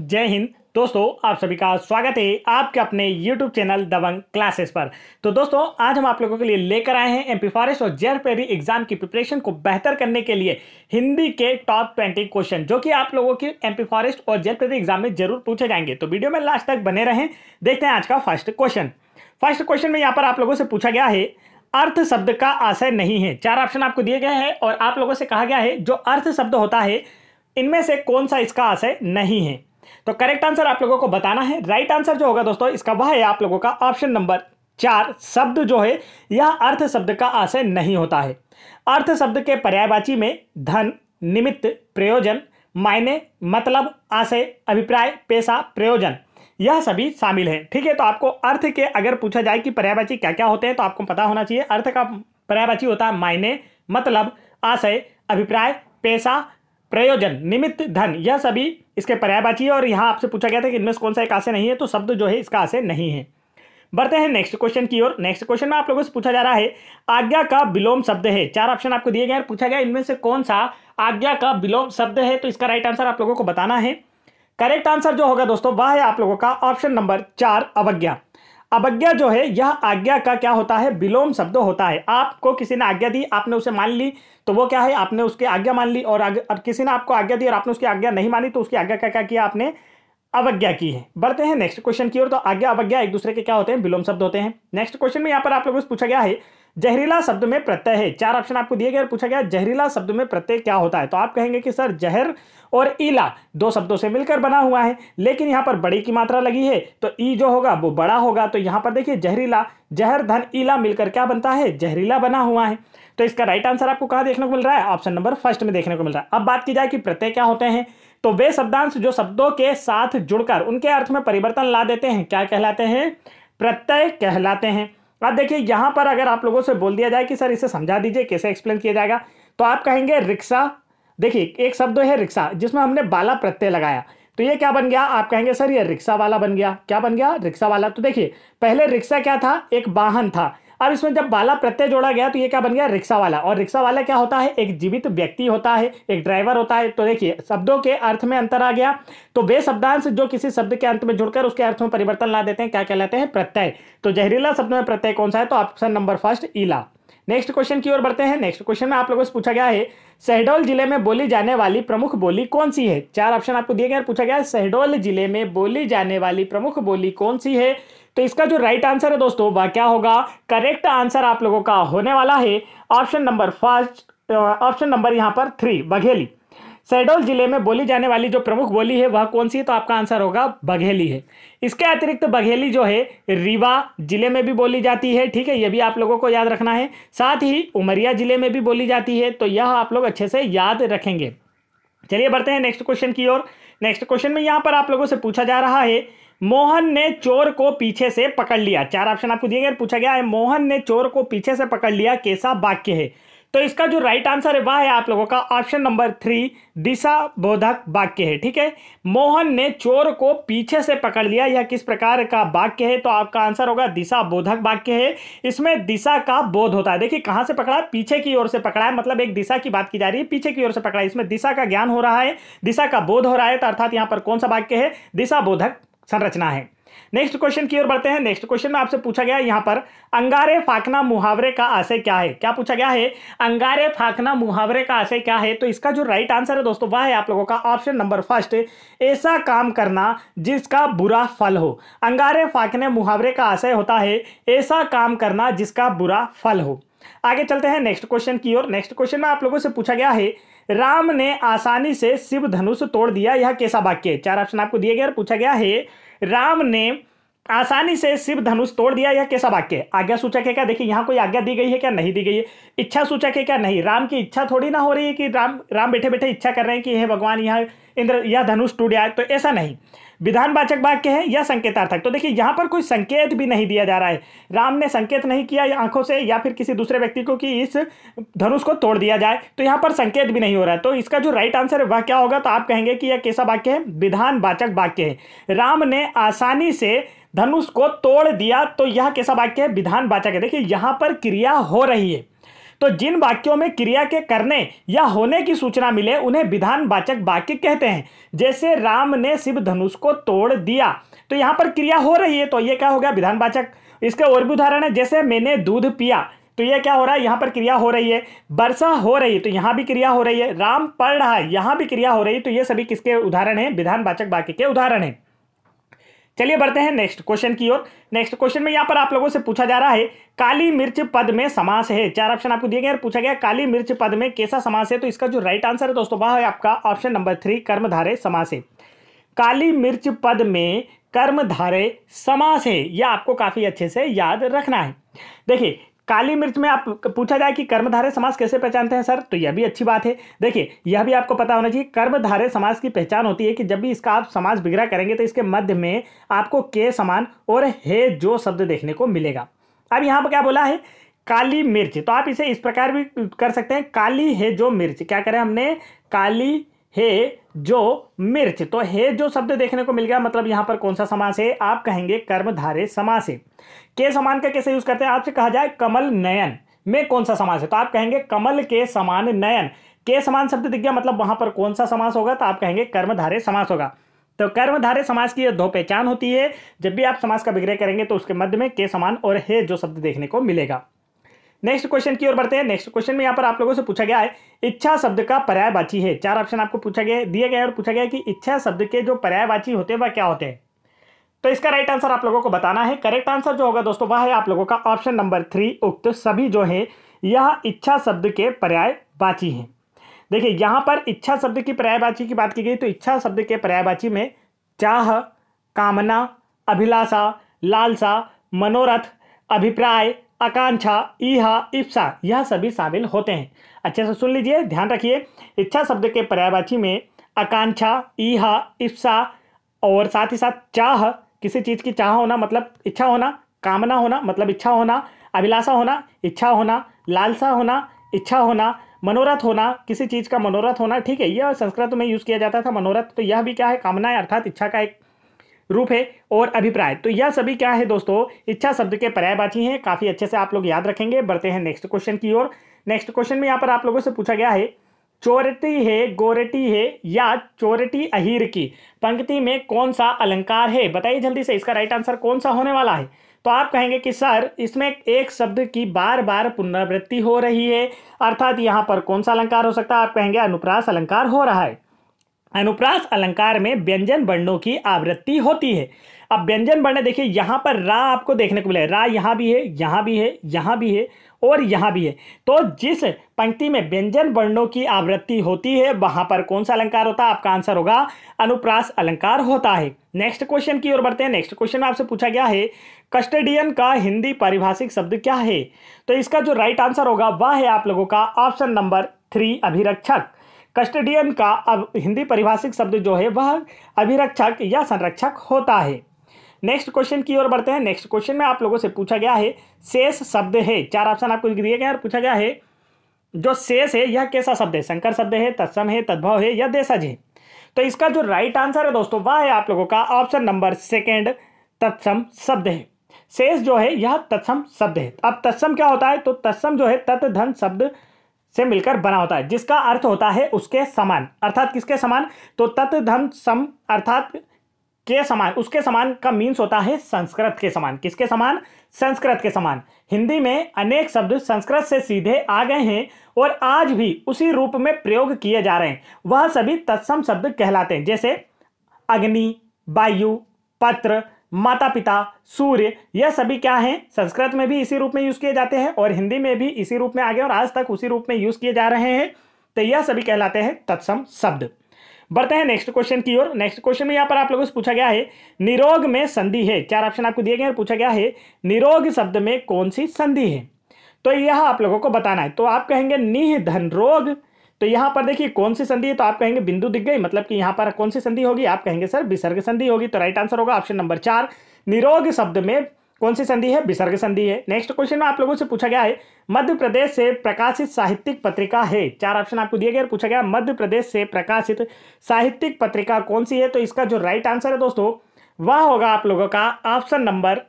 जय हिंद दोस्तों आप सभी का स्वागत है आपके अपने YouTube चैनल दबंग क्लासेस पर तो दोस्तों आज हम आप लोगों के लिए लेकर आए हैं एमपी फॉरेस्ट और जेर पेरी एग्जाम की प्रिपरेशन को बेहतर करने के लिए हिंदी के टॉप 20 क्वेश्चन जो कि आप लोगों के एमपी फॉरेस्ट और जेयर पेरी एग्जाम में जरूर पूछे जाएंगे तो वीडियो में लास्ट तक बने रहें देखते हैं आज का फर्स्ट क्वेश्चन फर्स्ट क्वेश्चन में यहाँ पर आप लोगों से पूछा गया है अर्थ शब्द का आशय नहीं है चार ऑप्शन आपको दिए गए हैं और आप लोगों से कहा गया है जो अर्थ शब्द होता है इनमें से कौन सा इसका आशय नहीं है तो करेक्ट आंसर आप लोगों को बताना है राइट right आंसर जो होगा दोस्तों इसका वह है आप लोगों का ऑप्शन नंबर चार शब्द जो है यह अर्थ शब्द का आशय नहीं होता है अर्थ शब्द के पर्यायवाची में धन निमित्त प्रयोजन मायने मतलब आशय अभिप्राय पेशा प्रयोजन यह सभी शामिल है ठीक है तो आपको अर्थ के अगर पूछा जाए कि पर्यायवाची क्या क्या होते हैं तो आपको पता होना चाहिए अर्थ का पर्यायवाची होता है मायने मतलब आशय अभिप्राय पेशा प्रयोजन निमित्त धन यह सभी इसके पर्यायवाची है और यहाँ आपसे पूछा गया था कि इनमें से कौन सा एक आशय नहीं है तो शब्द जो है इसका आशय नहीं है बढ़ते हैं नेक्स्ट क्वेश्चन की ओर नेक्स्ट क्वेश्चन में आप लोगों से पूछा जा रहा है आज्ञा का विलोम शब्द है चार ऑप्शन आपको दिए गए हैं पूछा गया इनमें से कौन सा आज्ञा का विलोम शब्द है तो इसका राइट आंसर आप लोगों को बताना है करेक्ट आंसर जो होगा दोस्तों वह है आप लोगों का ऑप्शन नंबर चार अवज्ञा अवज्ञा जो है यह आज्ञा का क्या होता है विलोम शब्द होता है आपको किसी ने आज्ञा दी आपने उसे मान ली तो वो क्या है आपने उसकी आज्ञा मान ली और, किसी ने आपको आज्ञा दी और आपने उसकी आज्ञा नहीं मानी तो उसकी आज्ञा का क्या किया आपने अवज्ञा की है बढ़ते हैं नेक्स्ट क्वेश्चन की ओर तो आज्ञा अवज्ञा एक दूसरे के क्या होते हैं विलोम शब्द होते हैं नेक्स्ट क्वेश्चन में यहाँ पर आप लोगों से पूछा गया है जहरीला शब्द में प्रत्यय है चार ऑप्शन आपको दिए गए और पूछा गया जहरीला शब्द में प्रत्यय क्या होता है तो आप कहेंगे कि सर जहर और ईला दो शब्दों से मिलकर बना हुआ है लेकिन यहां पर बड़ी की मात्रा लगी है तो ई जो होगा वो बड़ा होगा तो यहां पर देखिए जहरीला जहर धन ईला मिलकर क्या बनता है जहरीला बना हुआ है तो इसका राइट आंसर आपको कहां देखने को मिल रहा है ऑप्शन नंबर फर्स्ट में देखने को मिल रहा है अब बात की जाए कि प्रत्यय क्या होते हैं तो वे शब्दांश जो शब्दों के साथ जुड़कर उनके अर्थ में परिवर्तन ला देते हैं क्या कहलाते हैं प्रत्यय कहलाते हैं बात देखिए यहाँ पर अगर आप लोगों से बोल दिया जाए कि सर इसे समझा दीजिए कैसे एक्सप्लेन किया जाएगा तो आप कहेंगे रिक्शा देखिए एक शब्द है रिक्शा जिसमें हमने बाला प्रत्यय लगाया तो ये क्या बन गया आप कहेंगे सर ये रिक्शा वाला बन गया क्या बन गया रिक्शा वाला तो देखिए पहले रिक्शा क्या था एक वाहन था अब इसमें जब बाला प्रत्यय जोड़ा गया तो ये क्या बन गया रिक्शा वाला और रिक्शा वाला क्या होता है एक जीवित व्यक्ति होता है एक ड्राइवर होता है तो देखिए शब्दों के अर्थ में अंतर आ गया तो वे शब्दांश जो किसी शब्द के अंत में जुड़कर उसके अर्थ में परिवर्तन ला देते हैं क्या कहलाते हैं प्रत्यय तो जहरीला शब्द में प्रत्यय कौन सा है तो ऑप्शन नंबर फर्स्ट ईला नेक्स्ट क्वेश्चन की ओर बढ़ते हैं नेक्स्ट क्वेश्चन में आप लोगों से पूछा गया है शहडोल जिले में बोली जाने वाली प्रमुख बोली कौन सी है चार ऑप्शन आपको दिए गए पूछा गया है शहडोल जिले में बोली जाने वाली प्रमुख बोली कौन सी है तो इसका जो राइट आंसर है दोस्तों वह क्या होगा करेक्ट आंसर आप लोगों का होने वाला है option number first option number यहाँ पर थ्री बघेली सहडोल जिले में बोली जाने वाली जो प्रमुख बोली है वह कौन सी है तो आपका आंसर होगा बघेली है इसके अतिरिक्त बघेली जो है रीवा जिले में भी बोली जाती है ठीक है यह भी आप लोगों को याद रखना है साथ ही उमरिया जिले में भी बोली जाती है तो यह आप लोग अच्छे से याद रखेंगे चलिए बढ़ते हैं नेक्स्ट क्वेश्चन की ओर नेक्स्ट क्वेश्चन में यहाँ पर आप लोगों से पूछा जा रहा है मोहन ने चोर को पीछे से पकड़ लिया चार ऑप्शन आपको दिए गए पूछा गया है मोहन ने चोर को पीछे से पकड़ लिया कैसा वाक्य है तो इसका जो राइट आंसर है वह है आप लोगों का ऑप्शन नंबर थ्री दिशा बोधक वाक्य है ठीक है मोहन ने चोर को पीछे से पकड़ लिया यह किस प्रकार का वाक्य है तो आपका आंसर होगा दिशा बोधक वाक्य है इसमें दिशा का बोध होता है देखिए कहां से पकड़ा पीछे की ओर से पकड़ा है मतलब एक दिशा की बात की जा रही है पीछे की ओर से पकड़ा है इसमें दिशा का ज्ञान हो रहा है दिशा का बोध हो रहा है तो अर्थात यहाँ पर कौन सा वाक्य है दिशा बोधक संरचना है नेक्स्ट क्वेश्चन की ओर बढ़ते हैं नेक्स्ट क्वेश्चन में आपसे पूछा गया यहां पर अंगारे फाकना मुहावरे का आशय क्या है क्या पूछा गया है अंगारे फाकना मुहावरे का आशय क्या है तो इसका जो राइट आंसर है दोस्तों वह है आप लोगों का ऑप्शन नंबर फर्स्ट ऐसा काम करना जिसका बुरा फल हो अंगारे फाकने मुहावरे का आशय होता है ऐसा काम करना जिसका बुरा फल हो आगे चलते हैं नेक्स्ट क्वेश्चन की ओर नेक्स्ट क्वेश्चन में आप लोगों से पूछा गया है राम ने आसानी से शिव धनुष तोड़ दिया यह कैसा वाक्य है चार ऑप्शन आपको दिए गए और पूछा गया है राम ने आसानी से शिव धनुष तोड़ दिया यह कैसा वाक्य है आज्ञा सूचक है क्या देखिए यहाँ कोई आज्ञा दी गई है क्या नहीं दी गई है इच्छा सूचक है क्या नहीं राम की इच्छा थोड़ी ना हो रही है कि राम राम बैठे बैठे इच्छा कर रहे हैं कि हे भगवान यह इंद्र यह धनुष टूट जाए तो ऐसा नहीं विधानवाचक वाक्य है या संकेतार्थक तो देखिए यहाँ पर कोई संकेत भी नहीं दिया जा रहा है राम ने संकेत नहीं किया आंखों से या फिर किसी दूसरे व्यक्ति को कि इस धनुष को तोड़ दिया जाए तो यहाँ पर संकेत भी नहीं हो रहा है तो इसका जो राइट आंसर है वह क्या होगा तो आप कहेंगे कि यह कैसा वाक्य है विधानवाचक वाक्य है राम ने आसानी से धनुष को तोड़ दिया तो यह कैसा वाक्य है विधानवाचक है देखिए यहाँ पर क्रिया हो रही है तो जिन वाक्यों में क्रिया के करने या होने की सूचना मिले उन्हें विधानवाचक वाक्य कहते हैं जैसे राम ने शिव धनुष को तोड़ दिया तो यहाँ पर क्रिया हो रही है तो ये क्या हो गया विधानवाचक इसके और भी उदाहरण है जैसे मैंने दूध पिया तो ये क्या हो रहा है यहाँ पर क्रिया हो रही है वर्षा हो रही है तो यहाँ भी क्रिया हो रही है राम पढ़ रहा है यहाँ भी क्रिया हो रही है तो ये सभी किसके उदाहरण है विधानवाचक वाक्य के उदाहरण है चलिए बढ़ते हैं नेक्स्ट क्वेश्चन की ओर नेक्स्ट क्वेश्चन में यहाँ पर आप लोगों से पूछा जा रहा है काली मिर्च पद में समास है चार ऑप्शन आपको दिए गए और पूछा गया काली मिर्च पद में कैसा समास है तो इसका जो राइट आंसर है दोस्तों वह है आपका ऑप्शन नंबर थ्री कर्मधारे समास है काली मिर्च पद में कर्मधारे समास है यह आपको काफ़ी अच्छे से याद रखना है देखिए काली मिर्च में आप पूछा जाए कि कर्मधारय समाज कैसे पहचानते हैं सर तो यह भी अच्छी बात है देखिए यह भी आपको पता होना चाहिए कर्मधारय समाज की पहचान होती है कि जब भी इसका आप समाज बिगड़ा करेंगे तो इसके मध्य में आपको के समान और हे जो शब्द देखने को मिलेगा अब यहाँ पर क्या बोला है काली मिर्च तो आप इसे इस प्रकार भी कर सकते हैं काली है जो मिर्च क्या करें हमने काली हे जो मिर्च तो हे जो शब्द देखने को मिल गया मतलब यहाँ पर कौन सा समास है आप कहेंगे कर्मधारे समास है के समान का कैसे यूज करते हैं आपसे कहा जाए कमल नयन में कौन सा समास है तो आप कहेंगे कमल के समान नयन के समान शब्द दिख गया मतलब वहां पर कौन सा समास होगा तो आप कहेंगे कर्मधारे समास होगा तो कर्मधारे समास की दो पहचान होती है जब भी आप समास का विग्रह करेंगे तो उसके मध्य में के समान और हे जो शब्द देखने को मिलेगा नेक्स्ट क्वेश्चन की ओर बढ़ते हैं नेक्स्ट क्वेश्चन में यहाँ पर आप लोगों से पूछा गया है इच्छा शब्द का पर्यायवाची है चार ऑप्शन आपको पूछा गया दिया गया और पूछा गया कि इच्छा शब्द के जो पर्यायवाची होते हैं वह क्या होते हैं तो इसका राइट आंसर आप लोगों को बताना है करेक्ट आंसर जो होगा दोस्तों वह है आप लोगों का ऑप्शन नंबर थ्री उक्त सभी जो है यह इच्छा शब्द के पर्याय बाची है देखिए यहाँ पर इच्छा शब्द की पर्यायवाची की बात की गई तो इच्छा शब्द के पर्यायवाची में चाह कामना अभिलाषा लालसा मनोरथ अभिप्राय आकांक्षा ईहा इप्सा यह सभी शामिल होते हैं अच्छे से सुन लीजिए ध्यान रखिए इच्छा शब्द के पर्यायवाची में आकांक्षा ईहा इप्सा और साथ ही साथ चाह किसी चीज़ की चाह होना मतलब इच्छा होना कामना होना मतलब इच्छा होना अभिलाषा होना इच्छा होना लालसा होना इच्छा होना मनोरथ होना किसी चीज़ का मनोरथ होना ठीक है यह संस्कृत में यूज़ किया जाता था मनोरथ तो यह भी क्या है कामना है अर्थात इच्छा का एक रूप है और अभिप्राय तो यह सभी क्या है दोस्तों इच्छा शब्द के पर्यायवाची हैं काफ़ी अच्छे से आप लोग याद रखेंगे बढ़ते हैं नेक्स्ट क्वेश्चन की ओर नेक्स्ट क्वेश्चन में यहाँ पर आप लोगों से पूछा गया है चोरटी है गोरटी है या चोरटी अहिर की पंक्ति में कौन सा अलंकार है बताइए जल्दी से इसका राइट आंसर कौन सा होने वाला है तो आप कहेंगे कि सर इसमें एक शब्द की बार बार पुनरावृत्ति हो रही है अर्थात यहाँ पर कौन सा अलंकार हो सकता है आप कहेंगे अनुप्रास अलंकार हो रहा है अनुप्रास अलंकार में व्यंजन वर्णों की आवृत्ति होती है अब व्यंजन वर्ण देखिए यहाँ पर रा आपको देखने को मिला रा यहाँ भी है यहाँ भी है यहाँ भी है और यहाँ भी है तो जिस पंक्ति में व्यंजन वर्णों की आवृत्ति होती है वहाँ पर कौन सा अलंकार होता है आपका आंसर होगा अनुप्रास अलंकार होता है नेक्स्ट क्वेश्चन की ओर बढ़ते हैं नेक्स्ट क्वेश्चन में आपसे पूछा गया है कस्टडियन का हिंदी पारिभाषिक शब्द क्या है तो इसका जो राइट आंसर होगा वह है आप लोगों का ऑप्शन नंबर थ्री अभिरक्षक कस्टडियन का अब हिंदी परिभाषिक शब्द जो है वह अभिरक्षक या संरक्षक होता है नेक्स्ट क्वेश्चन की ओर बढ़ते हैं नेक्स्ट क्वेश्चन में आप लोगों से पूछा गया है शेष शब्द है चार ऑप्शन आपको दिए गए हैं और पूछा गया है जो शेष है यह कैसा शब्द है शंकर शब्द है तत्सम है तद्भव है या देशज है तो इसका जो राइट आंसर है दोस्तों वह है आप लोगों का ऑप्शन नंबर सेकेंड तत्सम शब्द है शेष जो है यह तत्सम शब्द है अब तत्सम क्या होता है तो तत्सम जो है तत्धन शब्द से मिलकर बना होता है जिसका अर्थ होता है उसके समान अर्थात किसके समान तो तत्धम सम अर्थात के समान उसके समान का मीन्स होता है संस्कृत के समान किसके समान संस्कृत के समान हिंदी में अनेक शब्द संस्कृत से सीधे आ गए हैं और आज भी उसी रूप में प्रयोग किए जा रहे हैं वह सभी तत्सम शब्द कहलाते हैं जैसे अग्नि वायु पत्र माता पिता सूर्य यह सभी क्या हैं संस्कृत में भी इसी रूप में यूज किए जाते हैं और हिंदी में भी इसी रूप में आ गए और आज तक उसी रूप में यूज किए जा रहे हैं तो यह सभी कहलाते हैं तत्सम शब्द बढ़ते हैं नेक्स्ट क्वेश्चन की ओर नेक्स्ट क्वेश्चन में यहाँ पर आप लोगों से पूछा गया है निरोग में संधि है चार ऑप्शन आपको दिए गए और पूछा गया है निरोग शब्द में कौन सी संधि है तो यह आप लोगों को बताना है तो आप कहेंगे धन रोग तो यहाँ पर देखिए कौन सी संधि है तो आप कहेंगे बिंदु दिख गई मतलब कि यहाँ पर कौन सी संधि होगी आप कहेंगे सर विसर्ग संधि होगी तो राइट आंसर होगा ऑप्शन नंबर चार निरोग शब्द में कौन सी संधि है विसर्ग संधि है नेक्स्ट क्वेश्चन में आप लोगों से पूछा गया है मध्य प्रदेश से प्रकाशित साहित्यिक पत्रिका है चार ऑप्शन आपको दिए गए और पूछा गया मध्य प्रदेश से प्रकाशित साहित्यिक पत्रिका कौन सी है तो इसका जो राइट आंसर है दोस्तों वह होगा आप लोगों का ऑप्शन नंबर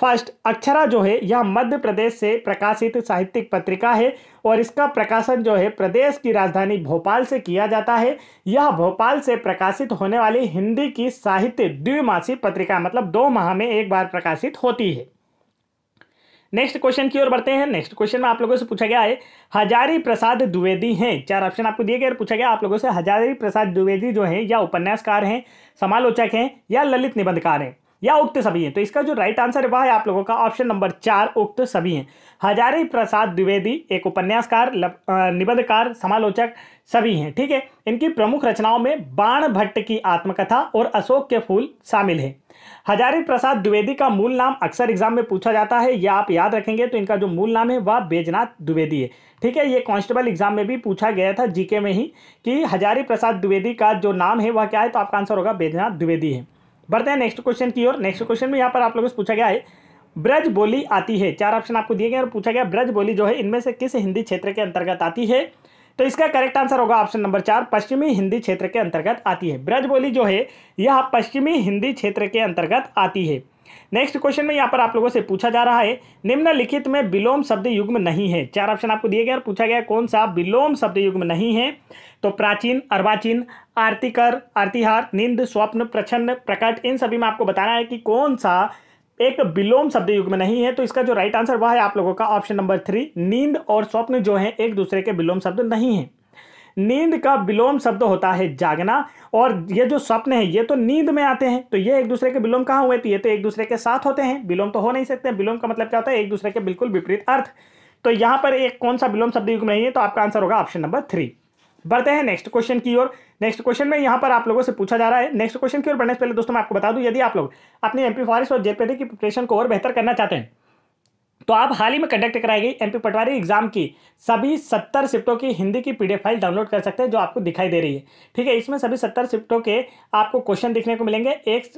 फर्स्ट अक्षरा जो है यह मध्य प्रदेश से प्रकाशित साहित्यिक पत्रिका है और इसका प्रकाशन जो है प्रदेश की राजधानी भोपाल से किया जाता है यह भोपाल से प्रकाशित होने वाली हिंदी की साहित्य द्विमासिक पत्रिका मतलब दो माह में एक बार प्रकाशित होती है नेक्स्ट क्वेश्चन की ओर बढ़ते हैं नेक्स्ट क्वेश्चन में आप लोगों से पूछा गया है हजारी प्रसाद द्विवेदी हैं चार ऑप्शन आपको दिए गए और पूछा गया आप लोगों से हजारी प्रसाद द्विवेदी जो हैं या उपन्यासकार हैं समालोचक हैं या ललित निबंधकार हैं या उक्त सभी हैं तो इसका जो राइट आंसर है वह है आप लोगों का ऑप्शन नंबर चार उक्त सभी हैं हजारे प्रसाद द्विवेदी एक उपन्यासकार निबंधकार समालोचक सभी हैं ठीक है इनकी प्रमुख रचनाओं में बाण भट्ट की आत्मकथा और अशोक के फूल शामिल है हजारे प्रसाद द्विवेदी का मूल नाम अक्सर एग्जाम में पूछा जाता है या आप याद रखेंगे तो इनका जो मूल नाम है वह बेजनाथ द्विवेदी है ठीक है ये कांस्टेबल एग्जाम में भी पूछा गया था जीके में ही कि हजारी प्रसाद द्विवेदी का जो नाम है वह क्या है तो आपका आंसर होगा बेजनाथ द्विवेदी है बढ़ते हैं नेक्स्ट क्वेश्चन की ओर नेक्स्ट क्वेश्चन में यहाँ पर आप लोगों से पूछा गया है ब्रज बोली आती है चार ऑप्शन आपको दिए गए और पूछा गया ब्रज बोली जो है इनमें से किस हिंदी क्षेत्र के अंतर्गत आती है तो इसका करेक्ट आंसर होगा ऑप्शन नंबर चार पश्चिमी हिंदी क्षेत्र के अंतर्गत आती है ब्रज बोली जो है यह पश्चिमी हिंदी क्षेत्र के अंतर्गत आती है नेक्स्ट क्वेश्चन में यहाँ पर आप लोगों से पूछा जा रहा है निम्नलिखित में विलोम शब्द युग्म नहीं है चार ऑप्शन आपको दिए गए और पूछा गया कौन सा विलोम शब्द युग्म नहीं है तो प्राचीन अर्वाचीन आरतिकर आरतिहार निंद स्वप्न प्रछन्न प्रकट इन सभी में आपको बताना है कि कौन सा एक विलोम शब्द युग में नहीं है तो इसका जो राइट आंसर वह है आप लोगों का ऑप्शन नंबर थ्री नींद और स्वप्न जो है एक दूसरे के विलोम शब्द नहीं है नींद का विलोम शब्द होता है जागना और ये जो स्वप्न है ये तो नींद में आते हैं तो ये एक दूसरे के विलोम कहाँ हुए थे ये तो एक दूसरे के साथ होते हैं विलोम तो हो नहीं सकते विलोम का मतलब क्या होता है एक दूसरे के बिल्कुल विपरीत अर्थ तो यहाँ पर एक कौन सा विलोम शब्द युग में है तो आपका आंसर होगा ऑप्शन नंबर थ्री बढ़ते हैं नेक्स्ट क्वेश्चन की ओर नेक्स्ट क्वेश्चन में यहाँ पर आप लोगों से पूछा जा रहा है नेक्स्ट क्वेश्चन की ओर बढ़ने से पहले दोस्तों मैं आपको बता दूं यदि आप लोग अपने एमपी फॉरेस्ट और जेपीडी की प्रिपरेशन को और बेहतर करना चाहते हैं तो आप हाल ही में कंडक्ट कराई गई एमपी पटवारी एग्जाम की सभी सत्तर शिफ्टों की हिंदी की पीडीएफ फाइल डाउनलोड कर सकते हैं जो आपको दिखाई दे रही है ठीक है इसमें सभी सत्तर शिफ्टों के आपको क्वेश्चन दिखने को मिलेंगे एक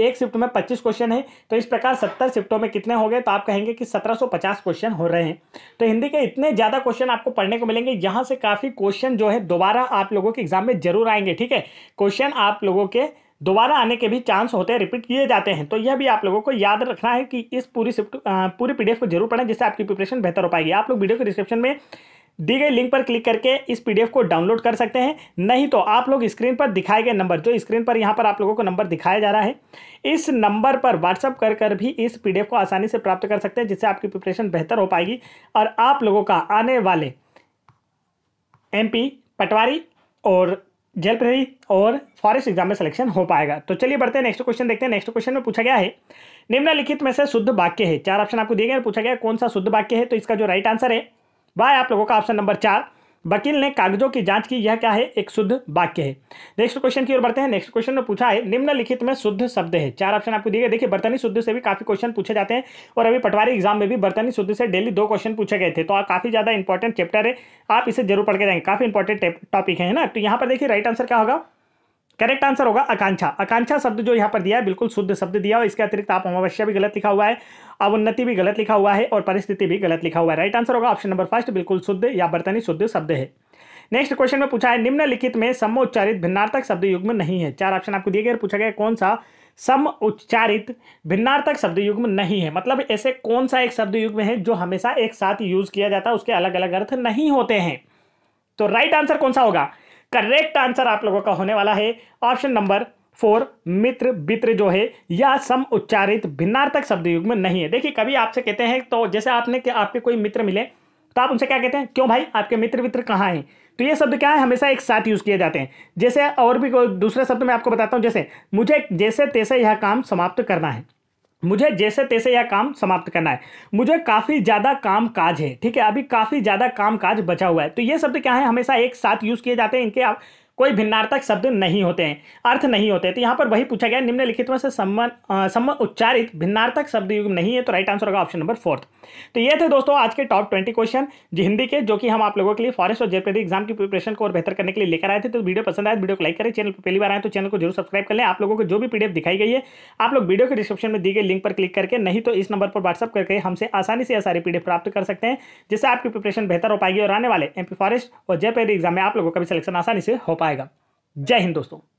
एक शिफ्ट में पच्चीस क्वेश्चन है तो इस प्रकार सत्तर शिफ्टों में कितने हो गए तो आप कहेंगे कि सत्रह सौ पचास क्वेश्चन हो रहे हैं तो हिंदी के इतने ज़्यादा क्वेश्चन आपको पढ़ने को मिलेंगे यहाँ से काफ़ी क्वेश्चन जो है दोबारा आप लोगों के एग्जाम में जरूर आएंगे ठीक है क्वेश्चन आप लोगों के दोबारा आने के भी चांस होते हैं रिपीट किए जाते हैं तो यह भी आप लोगों को याद रखना है कि इस पूरी शिफ्ट पूरी पीडीएफ को जरूर पढ़ें जिससे आपकी प्रिपरेशन बेहतर हो पाएगी आप लोग वीडियो के डिस्क्रिप्शन में दी गई लिंक पर क्लिक करके इस पीडीएफ को डाउनलोड कर सकते हैं नहीं तो आप लोग स्क्रीन पर दिखाए गए नंबर जो स्क्रीन पर यहाँ पर आप लोगों को नंबर दिखाया जा रहा है इस नंबर पर व्हाट्सअप कर कर भी इस पीडीएफ को आसानी से प्राप्त कर सकते हैं जिससे आपकी प्रिपरेशन बेहतर हो पाएगी और आप लोगों का आने वाले एमपी पटवारी और जेल प्रहरी और फॉरेस्ट एग्जाम में सिलेक्शन हो पाएगा तो चलिए बढ़ते हैं नेक्स्ट क्वेश्चन देखते हैं नेक्स्ट क्वेश्चन में पूछा गया है निम्नलिखित में से शुद्ध वाक्य है चार ऑप्शन आपको दिए गए पूछा गया कौन सा शुद्ध वाक्य है तो इसका जो राइट आंसर है वह आप लोगों का ऑप्शन नंबर चार वकील ने कागजों की जांच की यह क्या है एक शुद्ध वाक्य है नेक्स्ट क्वेश्चन की ओर बढ़ते हैं नेक्स्ट क्वेश्चन में पूछा है निम्नलिखित में शुद्ध शब्द है चार ऑप्शन आपको दिए गए देखिए बर्तनी शुद्ध से भी काफी क्वेश्चन पूछे जाते हैं और अभी पटवारी एग्जाम में भी बर्तनी शुद्ध से डेली दो क्वेश्चन पूछे गए थे तो काफी ज्यादा इंपॉर्टेंट चैप्टर है आप इसे जरूर पढ़ के जाएंगे काफी इंपॉर्टेंट टॉपिक है ना तो यहाँ पर देखिए राइट आंसर क्या होगा करेक्ट आंसर होगा आकांक्षा आकांक्षा शब्द जो यहाँ पर दिया है बिल्कुल शुद्ध शब्द दिया और इसके अतिरिक्त आप अमावस्या भी गलत लिखा हुआ है अवन्नति भी गलत लिखा हुआ है और परिस्थिति भी गलत लिखा हुआ है राइट आंसर होगा ऑप्शन नंबर फर्स्ट बिल्कुल शुद्ध या बर्तनी शुद्ध शब्द है नेक्स्ट क्वेश्चन में पूछा है निम्नलिखित में समोच्चारित भिन्नार्थक शब्द युग्म नहीं है चार ऑप्शन आपको दिए गए पूछा गया कौन सा सम उच्चारित भिन्नार्थक शब्द युग्म नहीं है मतलब ऐसे कौन सा एक शब्द युग्म है जो हमेशा एक साथ यूज किया जाता है उसके अलग अलग अर्थ नहीं होते हैं तो राइट आंसर कौन सा होगा करेक्ट आंसर आप लोगों का होने वाला है ऑप्शन नंबर फोर मित्र बित्र जो है यह सम उच्चारित भिन्नार्थक शब्द युग में नहीं है देखिए कभी आपसे कहते हैं तो जैसे आपने कि आपके कोई मित्र मिले तो आप उनसे क्या कहते हैं क्यों भाई आपके मित्र मित्र कहाँ हैं तो ये शब्द क्या है हमेशा एक साथ यूज़ किए जाते हैं जैसे और भी दूसरे शब्द में आपको बताता हूँ जैसे मुझे जैसे तैसे यह काम समाप्त करना है मुझे जैसे तैसे यह काम समाप्त करना है मुझे काफ़ी ज़्यादा काम काज है ठीक है अभी काफ़ी ज़्यादा काम काज बचा हुआ है तो ये शब्द क्या है हमेशा एक साथ यूज़ किए जाते हैं इनके आप कोई भिन्नार्थक शब्द नहीं होते हैं अर्थ नहीं होते तो यहाँ पर वही पूछा गया निम्नलिखित में से सम्मान सम्मन उच्चारित भिन्नार्थक शब्द युग नहीं है तो राइट आंसर होगा ऑप्शन नंबर फोर्थ तो ये थे दोस्तों आज के टॉप ट्वेंटी क्वेश्चन हिंदी के जो कि हम आप लोगों के लिए फॉरेस्ट और जयप्रदी एग्जाम की प्रिपरेशन को और बेहतर करने के लिए लेकर आए थे तो वीडियो पसंद आए तो वीडियो को लाइक करें चैनल पर पहली बार आए तो चैनल को जरूर सब्सक्राइब कर लें आप लोगों को जो भी पीडीएफ दिखाई गई है आप लोग वीडियो के डिस्क्रिप्शन में दी गई लिंक पर क्लिक करके नहीं तो इस नंबर पर व्हाट्सअप करके हमसे आसानी से सारी पीडीएफ प्राप्त कर सकते हैं जिससे आपकी प्रिपरेशन बेहतर हो पाएगी और आने वाले एम फॉरेस्ट और जयप्रदी एग्जाम में आप लोगों का भी सिलेक्शन आसानी से हो पाएगा पाएगा जय हिंद दोस्तों